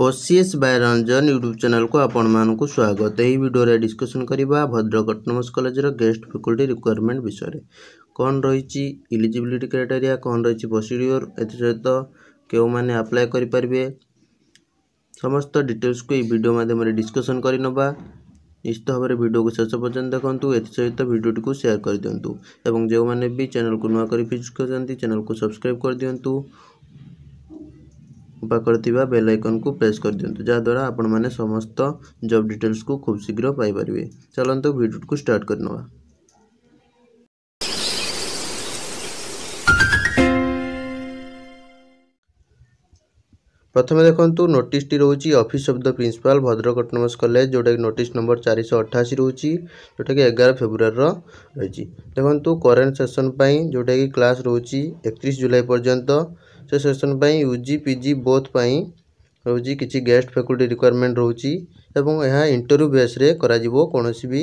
OCS by Ranjan YouTube channel को आपण मानक स्वागत यही भिडर डिस्कसन करवा भद्रक अटोनमस कलेजर गेस्ट फैकल्टी रिक्वयरमेंट विषय कौन रही इलिजिबिलिटी क्राइटेरिया कौन रही प्रोसीड्योर एसत क्यों मैंने आप्लाय करें समस्त डिटेल्स को भिडियो मध्यम डिस्कसन कर निश्चित भाव में भिडियो को शेष पर्यटन देखु एथसत भिडियो को सेयार कर दिंतु और जो मैंने भी चैनल को नुआक भिज चैनल को सब्सक्राइब कर दिंतु ऊपर बेल आइकन को प्रेस कर दिंतु जहाद्वारा आपण मैंने समस्त जब डिटेल्स को खूब शीघ्र पाई चलत भिड को स्टार्ट कर प्रथम देखो नोटिस रोचे office of the principal Bhadrak autonomous college जोटा कि नोटिस नंबर चार शौ अठाशी रोचे जोटा कि एगार फेब्रुआर रही देखो करेन्ट सेसन जोटा कि क्लास रोचे एकतीस जुलाई पर्यटन ᱥᱮᱥᱚᱱ পায় ইউજી পিজি বোথ পায় ৰৌজি কিছি গেষ্ট ফেকাল্টি ৰিকোয়ারমেন্ট ৰহুচি এবং ইয়া ইনটৰভিউ বেছৰে কৰা জিবো কোনসিবি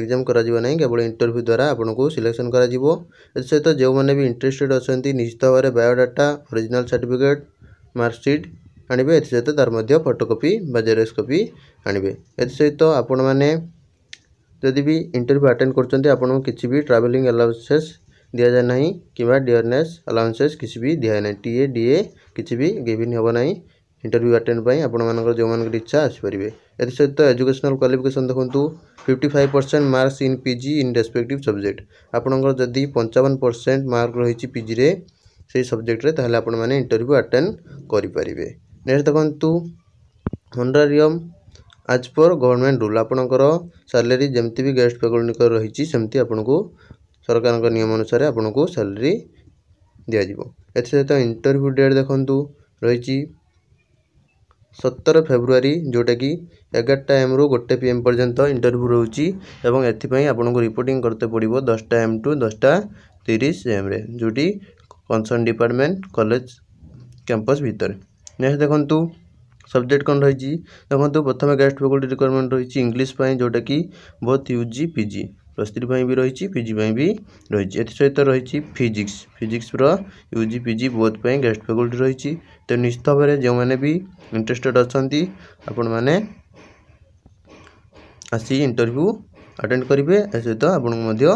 এগজাম কৰা জিবো নাই কেৱল ইনটৰভিউ দ্বাৰা আপোনাকো सिलेक्सन কৰা জিবো এতিসৈতো যেমনে বি ইন্টাৰেসটেড অছন্তি নিষ্ঠতৱৰে বায়োডাটা অরিজিনাল ਸਰটিফিকাট মাৰচিড আনিবে এতিসৈতো দৰমధ్య ফটোকপি বজৰেশকপি আনিবে এতিসৈতো আপোন মানে যদিবি ইনটৰভিউ अटেন্ড কৰচন্তি আপোনাকো কিছিবি ট্ৰেভেলিং এলাৱেন্স ଦିଆଯାଏ ନାହିଁ କିମ୍ବା ଡିୟରନେସ୍ ଆଲାଉନ୍ସେସ୍ କିଛି ବି ଦିଆଯାଏ ନାହିଁ ଟି ଏ ଡି ଏ କିଛି ବି ଗିଭିନ୍ ହେବ ନାହିଁ ଇଣ୍ଟରଭ୍ୟୁ ଆଟେଣ୍ଡ ପାଇଁ ଆପଣମାନଙ୍କର ଯେଉଁମାନଙ୍କର ଇଚ୍ଛା ଆସିପାରିବେ ଏଥିସହିତ ଏଜୁକେସନାଲ୍ କ୍ୱାଲିଫିକେସନ୍ ଦେଖନ୍ତୁ fifty five percent marks in P G in respective subject ଆପଣଙ୍କର ଯଦି ପଞ୍ଚାବନ ପରସେଣ୍ଟ ମାର୍କ ରହିଛି ପିଜିରେ ସେହି ସବଜେକ୍ଟରେ ତାହେଲେ ଆପଣମାନେ ଇଣ୍ଟରଭ୍ୟୁ ଆଟେଣ୍ଡ କରିପାରିବେ ନେକ୍ସଟ ଦେଖନ୍ତୁ honorarium as per government rule ଆପଣଙ୍କର ସାଲେରୀ ଯେମିତି ବି ଗେଷ୍ଟ ଫ୍ୟାକଲ୍ଟିଙ୍କର ରହିଛି ସେମିତି ଆପଣଙ୍କୁ सरकार अनुसार आपको सैलरी दिज्वे सहित इंटरव्यू डेट देखु रही सतर फेब्रुआरी जोटा कि एगारटा एम रु गोटे पी एम पर्यंत इंटरव्यू रोचे आपको रिपोर्टिंग करते पड़ो दसटा एम टू दसटा तीस एम रे जोटी कनसर्ण डिपार्टमेंट कलेज कैंपस भितर नेक्स्ट देखु सब्जेक्ट कौन रही देखो प्रथम गेस्ट फैकल्टी रिक्वयरमेंट रही इंग्लीश जोटा कि both U G PG plus three ପାଇଁ ବି ରହିଛି ପିଜି ପାଇଁ ବି ରହିଛି ଏଥିସହିତ ରହିଛି ଫିଜିକ୍ସ ଫିଜିକ୍ସର ୟୁ ଜି ପିଜି ବୋଥ୍ ପାଇଁ ଗେଷ୍ଟ ଫ୍ୟାକଲ୍ଟି ରହିଛି ତେଣୁ ନିଶ୍ଚିତ ଭାବରେ ଯେଉଁମାନେ ବି ଇଣ୍ଟରେଷ୍ଟେଡ଼୍ ଅଛନ୍ତି ଆପଣମାନେ ଆସି ଇଣ୍ଟରଭ୍ୟୁ ଆଟେଣ୍ଡ କରିବେ ଏହା ସହିତ ଆପଣଙ୍କୁ ମଧ୍ୟ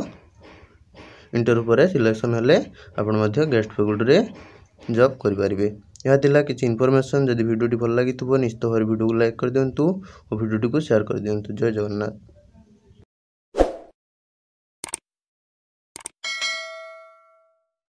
ଇଣ୍ଟରଭ୍ୟୁ ପରେ ସିଲେକ୍ସନ୍ ହେଲେ ଆପଣ ମଧ୍ୟ ଗେଷ୍ଟ ଫ୍ୟାକଲ୍ଟିରେ ଜବ୍ କରିପାରିବେ ଏହା ଥିଲା କିଛି ଇନଫର୍ମେସନ୍ ଯଦି ଭିଡ଼ିଓଟି ଭଲ ଲାଗିଥିବ ନିଶ୍ଚିତ ଭାବରେ ଭିଡ଼ିଓକୁ ଲାଇକ୍ କରିଦିଅନ୍ତୁ ଓ ଭିଡ଼ିଓଟିକୁ ସେୟାର କରିଦିଅନ୍ତୁ ଜୟ ଜଗନ୍ନାଥ